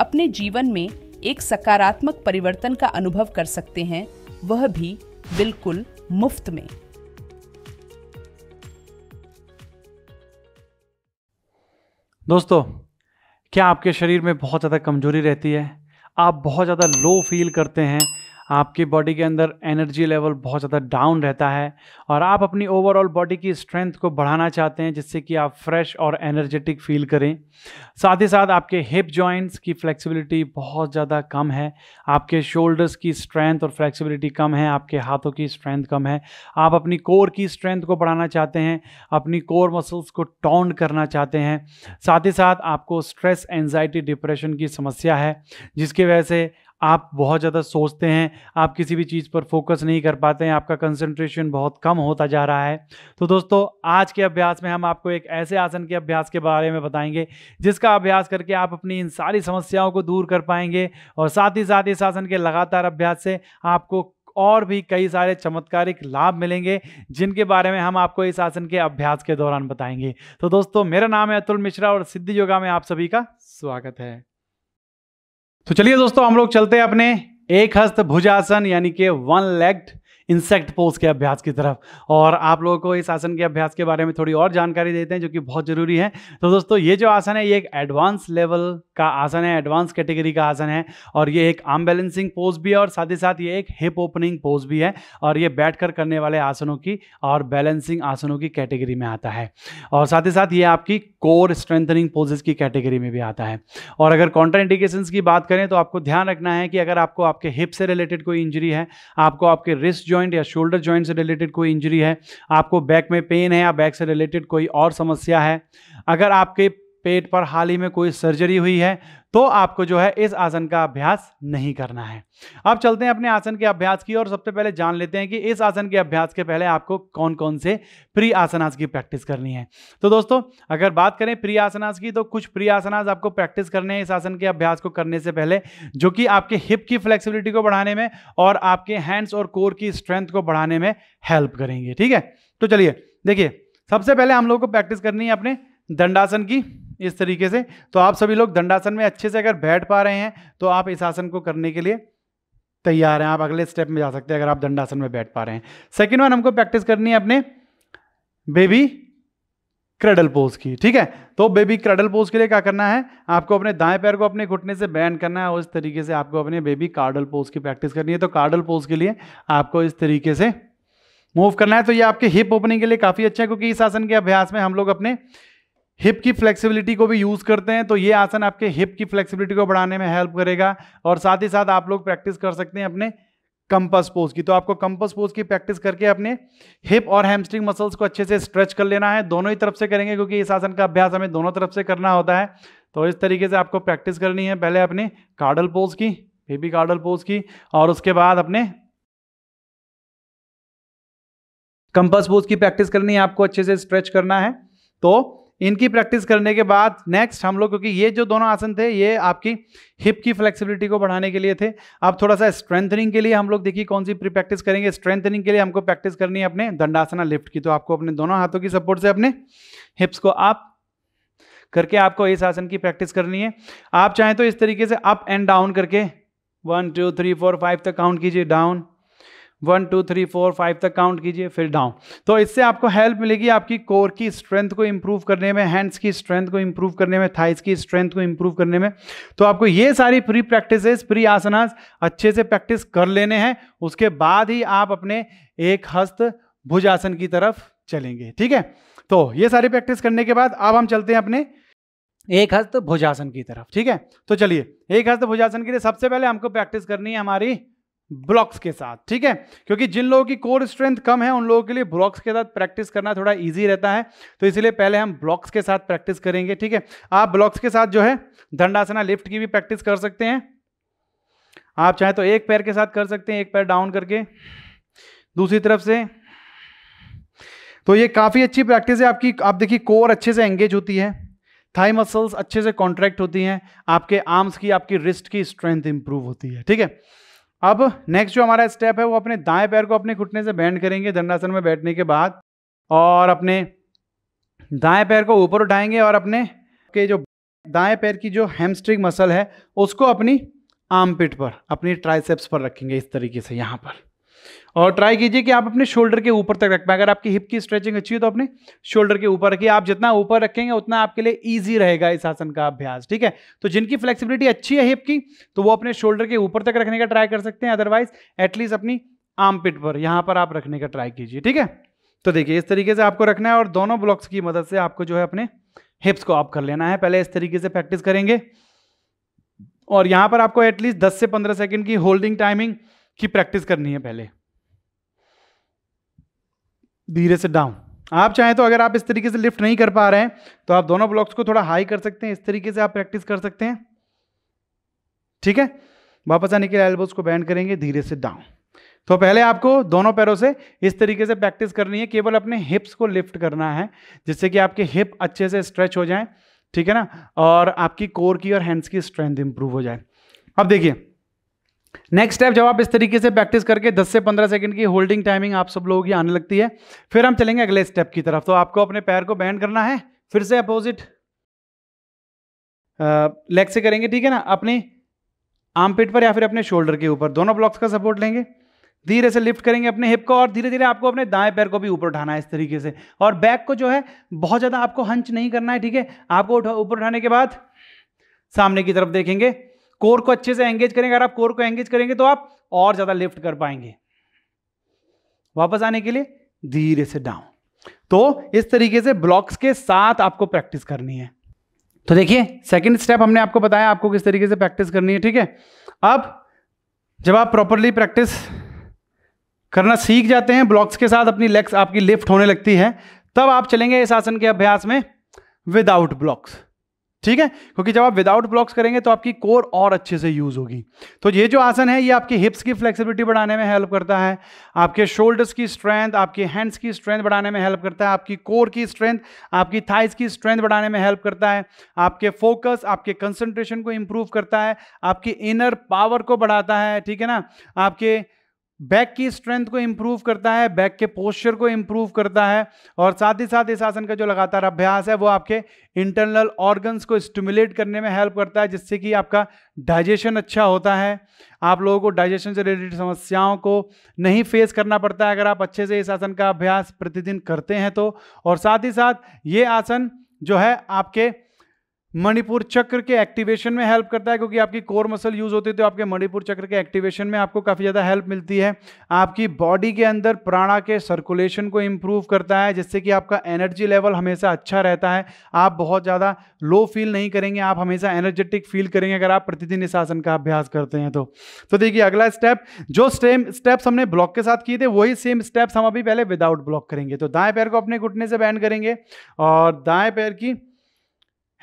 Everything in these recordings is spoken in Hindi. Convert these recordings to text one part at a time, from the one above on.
अपने जीवन में एक सकारात्मक परिवर्तन का अनुभव कर सकते हैं वह भी बिल्कुल मुफ्त में दोस्तों क्या आपके शरीर में बहुत ज़्यादा कमजोरी रहती है आप बहुत ज़्यादा लो फील करते हैं आपकी बॉडी के अंदर एनर्जी लेवल बहुत ज़्यादा डाउन रहता है और आप अपनी ओवरऑल बॉडी की स्ट्रेंथ को बढ़ाना चाहते हैं जिससे कि आप फ्रेश और एनर्जेटिक फील करें साथ ही साथ आपके हिप जॉइंट्स की फ्लेक्सिबिलिटी बहुत ज़्यादा कम है आपके शोल्डर्स की स्ट्रेंथ और फ्लेक्सिबिलिटी कम है आपके हाथों की स्ट्रेंथ कम है आप अपनी कोर की स्ट्रेंथ को बढ़ाना चाहते हैं अपनी कोर मसल्स को टॉन्ड करना चाहते हैं साथ ही साथ आपको स्ट्रेस एनजाइटी डिप्रेशन की समस्या है जिसकी वजह से आप बहुत ज़्यादा सोचते हैं आप किसी भी चीज़ पर फोकस नहीं कर पाते हैं आपका कंसंट्रेशन बहुत कम होता जा रहा है तो दोस्तों आज के अभ्यास में हम आपको एक ऐसे आसन के अभ्यास के बारे में बताएंगे जिसका अभ्यास करके आप अपनी इन सारी समस्याओं को दूर कर पाएंगे और साथ ही साथ इस आसन के लगातार अभ्यास से आपको और भी कई सारे चमत्कारिक लाभ मिलेंगे जिनके बारे में हम आपको इस आसन के अभ्यास के दौरान बताएंगे तो दोस्तों मेरा नाम है अतुल मिश्रा और सिद्धि योगा में आप सभी का स्वागत है तो चलिए दोस्तों हम लोग चलते हैं अपने एक हस्त भुजासन यानी कि वन लेग्ड इंसेक्ट पोज के अभ्यास की तरफ और आप लोगों को इस आसन के अभ्यास के बारे में थोड़ी और जानकारी देते हैं जो कि बहुत ज़रूरी है तो दोस्तों ये जो आसन है ये एक एडवांस लेवल का आसन है एडवांस कैटेगरी का आसन है और ये एक आर्म बैलेंसिंग पोज भी है और साथ ही साथ ये एक हिप ओपनिंग पोज भी है और ये बैठ कर करने वाले आसनों की और बैलेंसिंग आसनों की कैटेगरी में आता है और साथ ही साथ ये आपकी कोर स्ट्रेंथनिंग पोजेस की कैटेगरी में भी आता है और अगर कॉन्ट्राइंडिकेशन की बात करें तो आपको ध्यान रखना है कि अगर आपको आपके हिप से रिलेटेड कोई इंजरी है आपको आपके रिस्ट जो जॉइंट या शोल्डर जॉइंट से रिलेटेड कोई इंजरी है आपको बैक में पेन है या बैक से रिलेटेड कोई और समस्या है अगर आपके पेट पर हाल ही में कोई सर्जरी हुई है तो आपको जो है इस आसन का अभ्यास नहीं करना है अब चलते हैं अपने आसन के अभ्यास की और सबसे पहले जान लेते हैं कि इस आसन के अभ्यास के पहले आपको कौन कौन से प्री आसनास की प्रैक्टिस करनी है तो दोस्तों अगर बात करें प्री आसनास की तो कुछ प्री आसनास आपको प्रैक्टिस करने हैं इस आसन के अभ्यास को करने से पहले जो कि आपके हिप की फ्लेक्सीबिलिटी को बढ़ाने में और आपके हैंड्स और कोर की स्ट्रेंथ को बढ़ाने में हेल्प करेंगे ठीक है तो चलिए देखिए सबसे पहले हम लोग को प्रैक्टिस करनी है अपने दंडासन की इस तरीके से तो आप सभी लोग दंडासन में अच्छे से अगर बैठ पा रहे हैं तो आप इस आसन को करने के लिए तैयार हैं आप अगले स्टेप में जा सकते हैं अगर आप दंडासन में बैठ पा रहे हैं सेकेंड वन हमको प्रैक्टिस करनी है अपने बेबी क्रेडल पोज की ठीक है तो बेबी क्रेडल पोज के लिए क्या करना है आपको अपने दाएं पैर को अपने घुटने से बैंड करना है और इस तरीके से आपको अपने बेबी कार्डल पोज की प्रैक्टिस करनी है तो कार्डल पोज के लिए आपको इस तरीके से मूव करना है तो ये आपके हिप ओपनिंग के लिए काफ़ी अच्छा है क्योंकि इस आसन के अभ्यास में हम लोग अपने हिप की फ्लेक्सिबिलिटी को भी यूज़ करते हैं तो ये आसन आपके हिप की फ्लेक्सिबिलिटी को बढ़ाने में हेल्प करेगा और साथ ही साथ आप लोग प्रैक्टिस कर सकते हैं अपने कंपस पोज की तो आपको कंपस पोज की प्रैक्टिस करके अपने हिप और हैमस्ट्रिंग मसल्स को अच्छे से स्ट्रेच कर लेना है दोनों ही तरफ से करेंगे क्योंकि इस आसन का अभ्यास हमें दोनों तरफ से करना होता है तो इस तरीके से आपको प्रैक्टिस करनी है पहले अपने कार्डल पोज की फिर भी कार्डल पोज की और उसके बाद अपने कंपस पोज की प्रैक्टिस करनी है आपको अच्छे से स्ट्रेच करना है तो इनकी प्रैक्टिस करने के बाद नेक्स्ट हम लोग क्योंकि ये जो दोनों आसन थे ये आपकी हिप की फ्लेक्सिबिलिटी को बढ़ाने के लिए थे अब थोड़ा सा स्ट्रेंथनिंग के लिए हम लोग देखिए कौन सी प्री प्रैक्टिस करेंगे स्ट्रेंथनिंग के लिए हमको प्रैक्टिस करनी है अपने दंडासना लिफ्ट की तो आपको अपने दोनों हाथों की सपोर्ट से अपने हिप्स को आप करके आपको इस आसन की प्रैक्टिस करनी है आप चाहें तो इस तरीके से अप एंड डाउन करके one two three four five तक काउंट कीजिए down one two three four five तक काउंट कीजिए फिर डाउन तो इससे आपको हेल्प मिलेगी आपकी कोर की स्ट्रेंथ को इम्प्रूव करने में हैंड्स की स्ट्रेंथ को इम्प्रूव करने में थाइस की स्ट्रेंथ को इम्प्रूव करने में तो आपको ये सारी प्री प्रैक्टिसेस प्री आसनास अच्छे से प्रैक्टिस कर लेने हैं उसके बाद ही आप अपने एक हस्त भुजासन की तरफ चलेंगे ठीक है तो ये सारी प्रैक्टिस करने के बाद अब हम चलते हैं अपने एक हस्त भुजासन की तरफ ठीक है तो चलिए एक हस्त भुजासन के लिए सबसे पहले हमको प्रैक्टिस करनी है हमारी ब्लॉक्स के साथ ठीक है क्योंकि जिन लोगों की कोर स्ट्रेंथ कम है उन लोगों के लिए ब्लॉक्स के साथ प्रैक्टिस करना थोड़ा इजी रहता है तो इसलिए पहले हम ब्लॉक्स के साथ प्रैक्टिस करेंगे ठीक है आप ब्लॉक्स के साथ जो है धंडासना लिफ्ट की भी प्रैक्टिस कर सकते हैं आप चाहे तो एक पैर के साथ कर सकते हैं एक पैर डाउन करके दूसरी तरफ से तो ये काफ़ी अच्छी प्रैक्टिस है आपकी आप देखिए कोर अच्छे से एंगेज होती है थाई मसल्स अच्छे से कॉन्ट्रैक्ट होती हैं आपके आर्म्स की आपकी रिस्ट की स्ट्रेंथ इंप्रूव होती है ठीक है अब नेक्स्ट जो हमारा स्टेप है वो अपने दाएं पैर को अपने घुटने से बैंड करेंगे धंडासन में बैठने के बाद और अपने दाएं पैर को ऊपर उठाएंगे और अपने के जो दाएं पैर की जो हेमस्ट्रिंग मसल है उसको अपनी आर्म पर अपनी ट्राइसेप्स पर रखेंगे इस तरीके से यहाँ पर और ट्राई कीजिए कि आप अपने शोल्डर के ऊपर तक रख पाए अगर आपकी हिप की स्ट्रेचिंग अच्छी है तो अपने शोल्डर के ऊपर रखिए आप जितना ऊपर रखेंगे उतना आपके लिए ईजी रहेगा इस आसन का अभ्यास ठीक है तो जिनकी फ्लेक्सिबिलिटी अच्छी है हिप की तो वो अपने शोल्डर के ऊपर तक रखने का ट्राई कर सकते हैं अदरवाइज एटलीस्ट अपनी आर्म पिट पर यहाँ पर आप रखने का ट्राई कीजिए ठीक है तो देखिए इस तरीके से आपको रखना है और दोनों ब्लॉक्स की मदद से आपको जो है अपने हिप्स को आप कर लेना है पहले इस तरीके से प्रैक्टिस करेंगे और यहाँ पर आपको एटलीस्ट 10 से 15 सेकंड की होल्डिंग टाइमिंग की प्रैक्टिस करनी है पहले धीरे से डाउन आप चाहें तो अगर आप इस तरीके से लिफ्ट नहीं कर पा रहे हैं तो आप दोनों ब्लॉक्स को थोड़ा हाई कर सकते हैं इस तरीके से आप प्रैक्टिस कर सकते हैं ठीक है वापस आने के लिए एल्बोज को बैंड करेंगे धीरे से डाउन तो पहले आपको दोनों पैरों से इस तरीके से प्रैक्टिस करनी है केवल अपने हिप्स को लिफ्ट करना है जिससे कि आपके हिप अच्छे से स्ट्रेच हो जाए ठीक है ना और आपकी कोर की और हैंड्स की स्ट्रेंथ इंप्रूव हो जाए अब देखिए नेक्स्ट स्टेप जब आप इस तरीके से प्रैक्टिस करके 10 से 15 सेकंड की होल्डिंग टाइमिंग आप सब लोगों की आने लगती है फिर हम चलेंगे अगले स्टेप की तरफ तो आपको अपने पैर को बैंड करना है फिर से अपोजिट लेग से करेंगे ठीक है ना अपने आर्मपिट पर या फिर अपने शोल्डर के ऊपर दोनों ब्लॉक्स का सपोर्ट लेंगे धीरे से लिफ्ट करेंगे अपने हिप को और धीरे धीरे आपको अपने दाएं पैर को भी ऊपर उठाना है इस तरीके से और बैक को जो है बहुत ज़्यादा आपको हंच नहीं करना है ठीक है आपको ऊपर उठाने के बाद सामने की तरफ देखेंगे कोर को अच्छे से एंगेज करेंगे अगर आप कोर को एंगेज करेंगे तो आप और ज़्यादा लिफ्ट कर पाएंगे वापस आने के लिए धीरे से डाउन तो इस तरीके से ब्लॉक्स के साथ आपको प्रैक्टिस करनी है तो देखिए सेकंड स्टेप हमने आपको बताया आपको किस तरीके से प्रैक्टिस करनी है ठीक है अब जब आप प्रॉपरली प्रैक्टिस करना सीख जाते हैं ब्लॉक्स के साथ अपनी लेग्स आपकी लिफ्ट होने लगती है तब आप चलेंगे इस आसन के अभ्यास में विदाउट ब्लॉक्स ठीक है क्योंकि जब आप विदाउट ब्लॉक्स करेंगे तो आपकी कोर और अच्छे से यूज होगी तो ये जो आसन है ये आपकी हिप्स की फ्लेक्सिबिलिटी बढ़ाने में हेल्प करता है आपके शोल्डर्स की स्ट्रेंथ आपके हैंड्स की स्ट्रेंथ बढ़ाने में हेल्प करता है आपकी कोर की स्ट्रेंथ आपकी थाइस की स्ट्रेंथ बढ़ाने में हेल्प करता है आपके फोकस आपके कंसेंट्रेशन को इंप्रूव करता है आपकी इनर पावर को बढ़ाता है ठीक है ना आपके बैक की स्ट्रेंथ को इंप्रूव करता है बैक के पोस्चर को इंप्रूव करता है और साथ ही साथ इस आसन का जो लगातार अभ्यास है वो आपके इंटरनल ऑर्गन्स को स्टिमुलेट करने में हेल्प करता है जिससे कि आपका डाइजेशन अच्छा होता है आप लोगों को डाइजेशन से रिलेटेड समस्याओं को नहीं फेस करना पड़ता है अगर आप अच्छे से इस आसन का अभ्यास प्रतिदिन करते हैं तो और साथ ही साथ ये आसन जो है आपके मणिपुर चक्र के एक्टिवेशन में हेल्प करता है क्योंकि आपकी कोर मसल यूज होती है तो आपके मणिपुर चक्र के एक्टिवेशन में आपको काफ़ी ज़्यादा हेल्प मिलती है आपकी बॉडी के अंदर प्राणा के सर्कुलेशन को इम्प्रूव करता है जिससे कि आपका एनर्जी लेवल हमेशा अच्छा रहता है आप बहुत ज़्यादा लो फील नहीं करेंगे आप हमेशा एनर्जेटिक फील करेंगे अगर आप प्रतिदिन निशासन का अभ्यास करते हैं तो तो देखिए अगला स्टेप जो सेम स्टेप्स हमने ब्लॉक के साथ किए थे वही सेम स्टेप्स हम अभी पहले विदाउट ब्लॉक करेंगे तो दाएँ पैर को अपने घुटने से बैंड करेंगे और दाएँ पैर की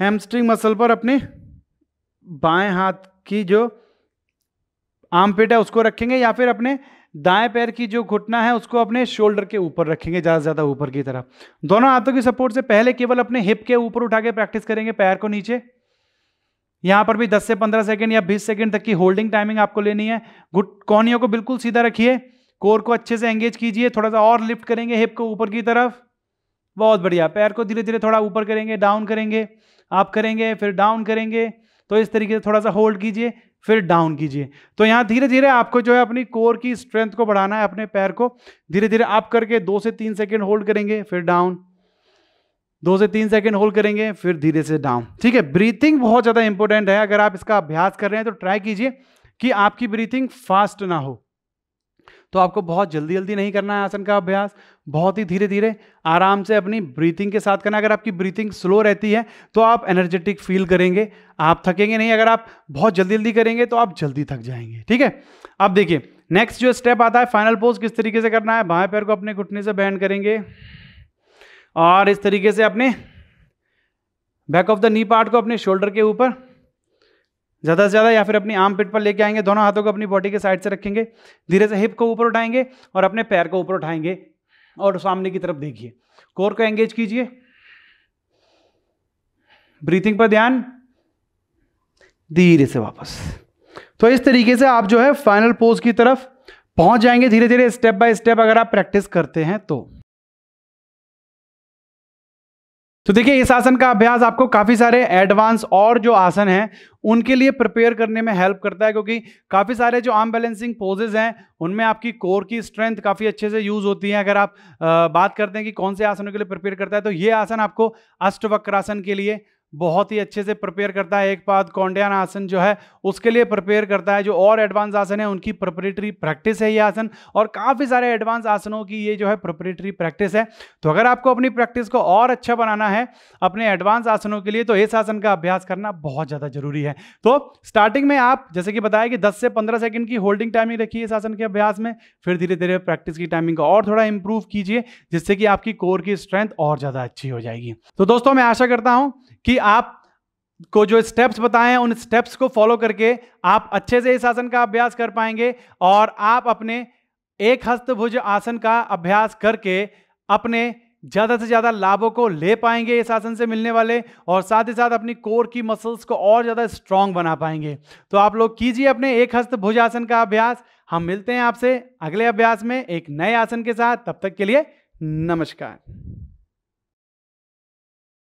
हैमस्ट्रिंग मसल पर अपने बाएं हाथ की जो आम पेट है उसको रखेंगे या फिर अपने दाएं पैर की जो घुटना है उसको अपने शोल्डर के ऊपर रखेंगे ज़्यादा से ज़्यादा ऊपर की तरफ दोनों हाथों की सपोर्ट से पहले केवल अपने हिप के ऊपर उठा के प्रैक्टिस करेंगे पैर को नीचे यहाँ पर भी 10 से 15 सेकंड या 20 सेकंड तक की होल्डिंग टाइमिंग आपको लेनी है घुट कोहनियों को बिल्कुल सीधा रखिए कोर को अच्छे से एंगेज कीजिए थोड़ा सा और लिफ्ट करेंगे हिप को ऊपर की तरफ बहुत बढ़िया पैर को धीरे धीरे थोड़ा ऊपर करेंगे डाउन करेंगे आप करेंगे फिर डाउन करेंगे तो इस तरीके से थोड़ा सा होल्ड कीजिए फिर डाउन कीजिए तो यहाँ धीरे धीरे आपको जो है अपनी कोर की स्ट्रेंथ को बढ़ाना है अपने पैर को धीरे धीरे आप करके दो से तीन सेकेंड होल्ड करेंगे फिर डाउन दो से तीन सेकेंड होल्ड करेंगे फिर धीरे से डाउन ठीक है ब्रीथिंग बहुत ज़्यादा इंपॉर्टेंट है अगर आप इसका अभ्यास कर रहे हैं तो ट्राई कीजिए कि आपकी ब्रीथिंग फास्ट ना हो तो आपको बहुत जल्दी जल्दी नहीं करना है आसन का अभ्यास बहुत ही धीरे धीरे आराम से अपनी ब्रीथिंग के साथ करना अगर आपकी ब्रीथिंग स्लो रहती है तो आप एनर्जेटिक फील करेंगे आप थकेंगे नहीं अगर आप बहुत जल्दी जल्दी करेंगे तो आप जल्दी थक जाएंगे ठीक है अब देखिए नेक्स्ट जो स्टेप आता है फाइनल पोज किस तरीके से करना है बाएं पैर को अपने घुटने से बैंड करेंगे और इस तरीके से अपने back of the knee part को अपने शोल्डर के ऊपर ज़्यादा से ज़्यादा या फिर अपनी आर्म पिट पर लेके आएंगे दोनों हाथों को अपनी बॉडी के साइड से रखेंगे धीरे से हिप को ऊपर उठाएंगे और अपने पैर को ऊपर उठाएंगे और सामने की तरफ देखिए कोर को एंगेज कीजिए ब्रीथिंग पर ध्यान धीरे से वापस तो इस तरीके से आप जो है फाइनल पोज की तरफ पहुंच जाएंगे धीरे धीरे स्टेप बाय स्टेप अगर आप प्रैक्टिस करते हैं तो तो देखिए इस आसन का अभ्यास आपको काफ़ी सारे एडवांस और जो आसन हैं उनके लिए प्रिपेयर करने में हेल्प करता है क्योंकि काफ़ी सारे जो आर्म बैलेंसिंग पोजेज हैं उनमें आपकी कोर की स्ट्रेंथ काफ़ी अच्छे से यूज़ होती है अगर आप आ, बात करते हैं कि कौन से आसनों के लिए प्रिपेयर करता है तो ये आसन आपको अष्टवक्रासन के लिए बहुत ही अच्छे से प्रिपेयर करता है एक पाद कौंडयान आसन जो है उसके लिए प्रिपेयर करता है जो और एडवांस आसन है उनकी प्रिपरेटरी प्रैक्टिस है ये आसन और काफ़ी सारे एडवांस आसनों की ये जो है प्रिपरेटरी प्रैक्टिस है तो अगर आपको अपनी प्रैक्टिस को और अच्छा बनाना है अपने एडवांस आसनों के लिए तो इस आसन का अभ्यास करना बहुत ज़्यादा जरूरी है तो स्टार्टिंग में आप जैसे कि बताया कि दस से पंद्रह सेकेंड की होल्डिंग टाइमिंग रखिए इस आसन के अभ्यास में फिर धीरे धीरे प्रैक्टिस की टाइमिंग को और थोड़ा इंप्रूव कीजिए जिससे कि आपकी कोर की स्ट्रेंथ और ज़्यादा अच्छी हो जाएगी तो दोस्तों मैं आशा करता हूँ कि आप को जो स्टेप्स बताएं उन स्टेप्स को फॉलो करके आप अच्छे से इस आसन का अभ्यास कर पाएंगे और आप अपने एक हस्तभुज आसन का अभ्यास करके अपने ज़्यादा से ज़्यादा लाभों को ले पाएंगे इस आसन से मिलने वाले और साथ ही साथ अपनी कोर की मसल्स को और ज़्यादा स्ट्रांग बना पाएंगे तो आप लोग कीजिए अपने एक हस्त भुज आसन का अभ्यास हम मिलते हैं आपसे अगले अभ्यास में एक नए आसन के साथ तब तक के लिए नमस्कार